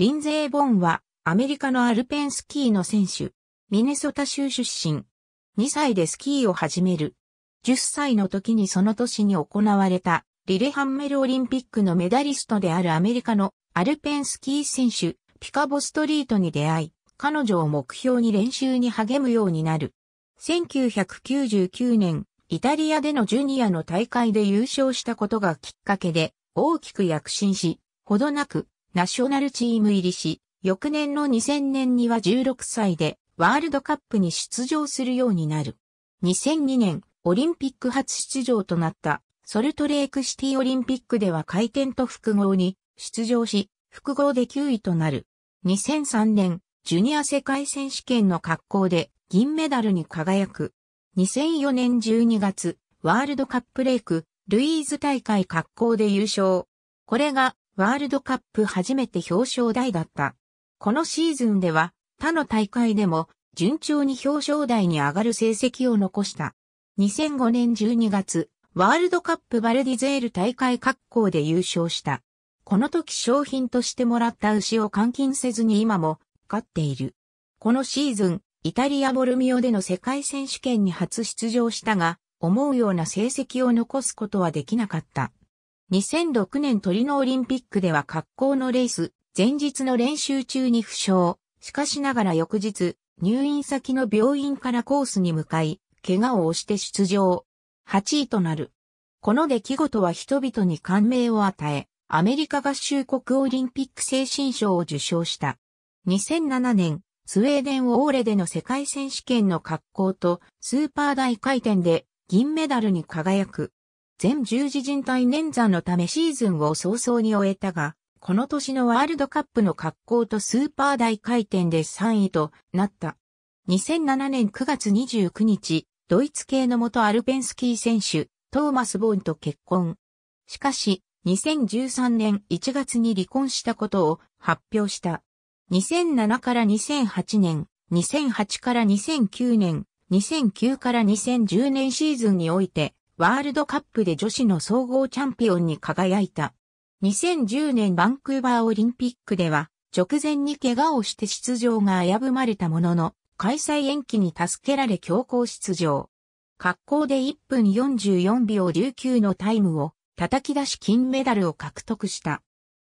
リンゼー・ボンは、アメリカのアルペンスキーの選手、ミネソタ州出身。2歳でスキーを始める。10歳の時にその年に行われた、リレハンメルオリンピックのメダリストであるアメリカのアルペンスキー選手、ピカボストリートに出会い、彼女を目標に練習に励むようになる。1999年、イタリアでのジュニアの大会で優勝したことがきっかけで、大きく躍進し、ほどなくナショナルチーム入りし、翌年の2000年には16歳でワールドカップに出場するようになる。2002年、オリンピック初出場となったソルトレークシティオリンピックでは回転と複合に出場し、複合で9位となる。2003年、ジュニア世界選手権の格好で銀メダルに輝く。2004年12月、ワールドカップレーク、ルイーズ大会格好で優勝。これがワールドカップ初めて表彰台だった。このシーズンでは他の大会でも順調に表彰台に上がる成績を残した。2005年12月、ワールドカップバルディゼール大会格好で優勝した。この時商品としてもらった牛を換金せずに今も飼っている。このシーズン、イタリアボルミオでの世界選手権に初出場したが、思うような成績を残すことはできなかった。2006年トリノオリンピックでは格好のレース、前日の練習中に負傷。しかしながら翌日、入院先の病院からコースに向かい、怪我を押して出場。8位となる。この出来事は人々に感銘を与え、アメリカ合衆国オリンピック精神賞を受賞した。2007年、スウェーデンオーレでの世界選手権の格好とスーパー大回転で銀メダルに輝く。全十字靭帯捻挫のためシーズンを早々に終えたが、この年のワールドカップの格好とスーパー大回転で3位となった。2007年9月29日、ドイツ系の元アルペンスキー選手、トーマス・ボーンと結婚。しかし、2013年1月に離婚したことを発表した。2007から2008年、2008から2009年、2009から2010年シーズンにおいて、ワールドカップで女子の総合チャンピオンに輝いた。2010年バンクーバーオリンピックでは、直前に怪我をして出場が危ぶまれたものの、開催延期に助けられ強行出場。格好で1分44秒琉球のタイムを叩き出し金メダルを獲得した。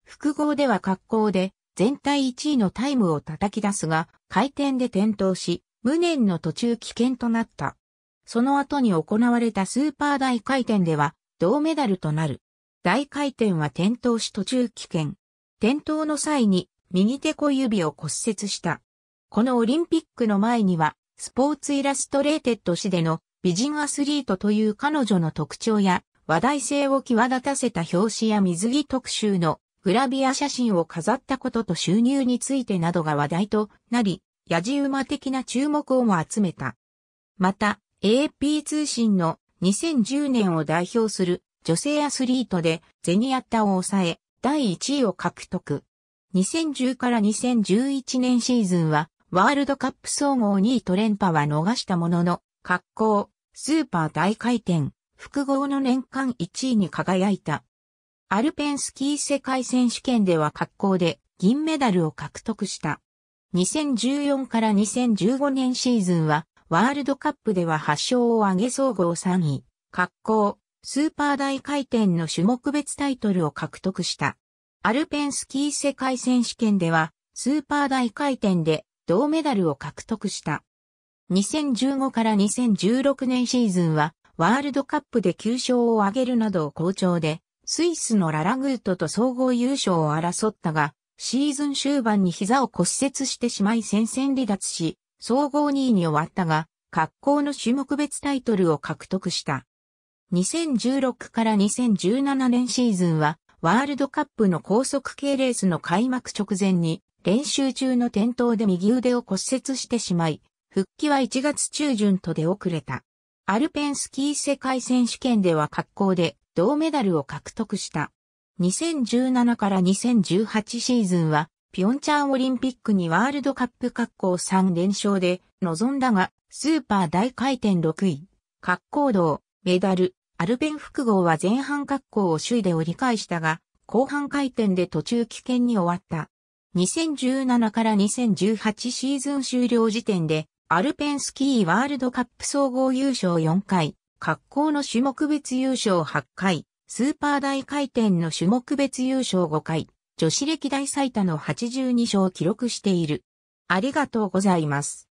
複合では格好で全体1位のタイムを叩き出すが、回転で転倒し、無念の途中危険となった。その後に行われたスーパー大回転では銅メダルとなる。大回転は転倒し途中棄権。転倒の際に右手小指を骨折した。このオリンピックの前には、スポーツイラストレーテッド誌での美人アスリートという彼女の特徴や話題性を際立たせた表紙や水着特集のグラビア写真を飾ったことと収入についてなどが話題となり、やじ馬的な注目をも集めた。また、AP 通信の2010年を代表する女性アスリートでゼニアッタを抑え第1位を獲得。2010から2011年シーズンはワールドカップ総合2位と連覇は逃したものの、格好、スーパー大回転、複合の年間1位に輝いた。アルペンスキー世界選手権では格好で銀メダルを獲得した。2014から2015年シーズンはワールドカップでは8勝を挙げ総合3位、格好、スーパー大回転の種目別タイトルを獲得した。アルペンスキー世界選手権では、スーパー大回転で銅メダルを獲得した。2015から2016年シーズンは、ワールドカップで9勝を挙げるなど好調で、スイスのララグートと総合優勝を争ったが、シーズン終盤に膝を骨折してしまい戦線離脱し、総合2位に終わったが、格好の種目別タイトルを獲得した。2016から2017年シーズンは、ワールドカップの高速系レースの開幕直前に、練習中の転倒で右腕を骨折してしまい、復帰は1月中旬と出遅れた。アルペンスキー世界選手権では格好で銅メダルを獲得した。2017から2018シーズンはピョンチャンオリンピックにワールドカップ格好3連勝で臨んだが、スーパー大回転6位、格好道、メダル、アルペン複合は前半格好を首位で折り返したが、後半回転で途中危険に終わった。2017から2018シーズン終了時点で、アルペンスキーワールドカップ総合優勝4回、格好の種目別優勝8回、スーパー大回転の種目別優勝5回、女子歴代最多の82勝を記録している。ありがとうございます。